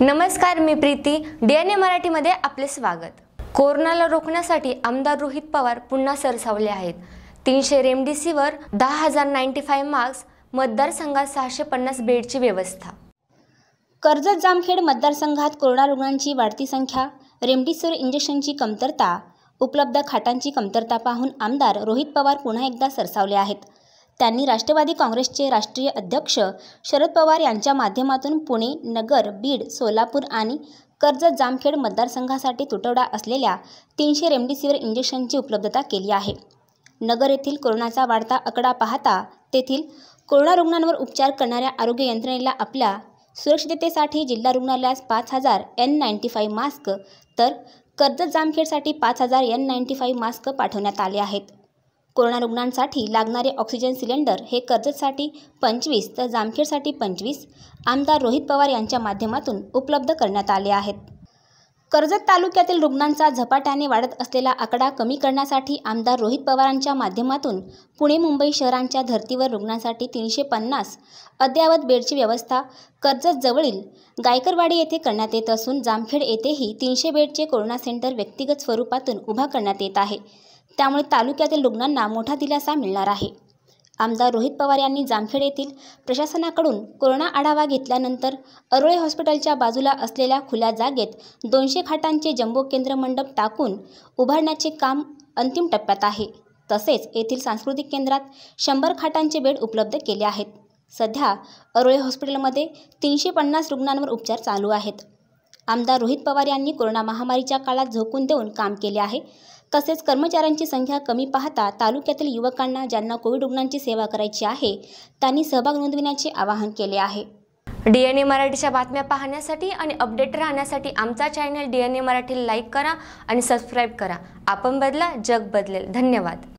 नमस्कार मी प्रीती डीएनए मराठीमध्ये आपले स्वागत कोरोनाला रोखण्यासाठी आमदार रोहित पवार पुन्हा सरसावले आहेत तीनशे रेमडीसीवर दहा हजार नाईन्टी फाईव्ह मार्क्स मतदारसंघात सहाशे पन्नास बेडची व्यवस्था कर्जत जामखेड मतदारसंघात कोरोना रुग्णांची वाढती संख्या रेमडेसिवीर इंजेक्शनची कमतरता उपलब्ध खाटांची कमतरता पाहून आमदार रोहित पवार पुन्हा एकदा सरसावले आहेत त्यांनी राष्ट्रवादी काँग्रेसचे राष्ट्रीय अध्यक्ष शरद पवार यांच्या माध्यमातून पुणे नगर बीड सोलापूर आणि कर्जत जामखेड मतदारसंघासाठी तुटवडा असलेल्या तीनशे रेमडेसिवीर इंजेक्शनची उपलब्धता केली आहे नगर येथील कोरोनाचा वाढता आकडा पाहता तेथील कोरोना रुग्णांवर उपचार करणाऱ्या आरोग्य यंत्रणेला आपल्या सुरक्षिततेसाठी जिल्हा रुग्णालयास पाच हजार एन नाईन्टी फाईव्ह मास्क तर कर्जत जामखेडसाठी पाच हजार एन नाईन्टी फाईव्ह मास्क पाठवण्यात आले आहेत कोरोना रुग्णांसाठी लागणारे ऑक्सिजन सिलेंडर हे कर्जतसाठी पंचवीस तर जामखेडसाठी पंचवीस आमदार रोहित पवार यांच्या माध्यमातून उपलब्ध करण्यात आले आहेत कर्जत तालुक्यातील रुग्णांचा झपाट्याने वाढत असलेला आकडा कमी करण्यासाठी आमदार रोहित पवारांच्या माध्यमातून पुणे मुंबई शहरांच्या धर्तीवर रुग्णांसाठी तीनशे पन्नास अद्ययावत बेडची व्यवस्था कर्जतजवळील गायकरवाडी येथे करण्यात येत असून जामखेड येथेही तीनशे बेडचे कोरोना सेंटर व्यक्तिगत स्वरूपातून उभा करण्यात येत आहे त्यामुळे तालुक्यातील रुग्णांना मोठा दिलासा मिळणार आहे आमदार रोहित पवार यांनी जामखेड येथील प्रशासनाकडून कोरोना आढावा घेतल्यानंतर अरोळे हॉस्पिटलच्या बाजूला असलेल्या खुल्या जागेत दोनशे खाटांचे जम्बो केंद्र मंडप टाकून उभारण्याचे काम अंतिम टप्प्यात आहे तसेच येथील सांस्कृतिक केंद्रात शंभर खाटांचे बेड उपलब्ध केले आहेत सध्या अरोळे हॉस्पिटलमध्ये तीनशे पन्नास रुग्णांवर उपचार चालू आहेत आमदार रोहित पवार यांनी कोरोना महामारीच्या काळात झोकून देऊन काम केले आहे तसेच कर्मचाऱ्यांची संख्या कमी पाहता तालुक्यातील युवकांना ज्यांना कोविड रुग्णांची सेवा करायची आहे त्यांनी सहभाग नोंदविण्याचे आवाहन केले आहे डी एन ए मराठीच्या बातम्या पाहण्यासाठी आणि अपडेट राहण्यासाठी आमचा channel D N A Marathi like करा आणि सबस्क्राईब करा आपण बदला जग बदलेल धन्यवाद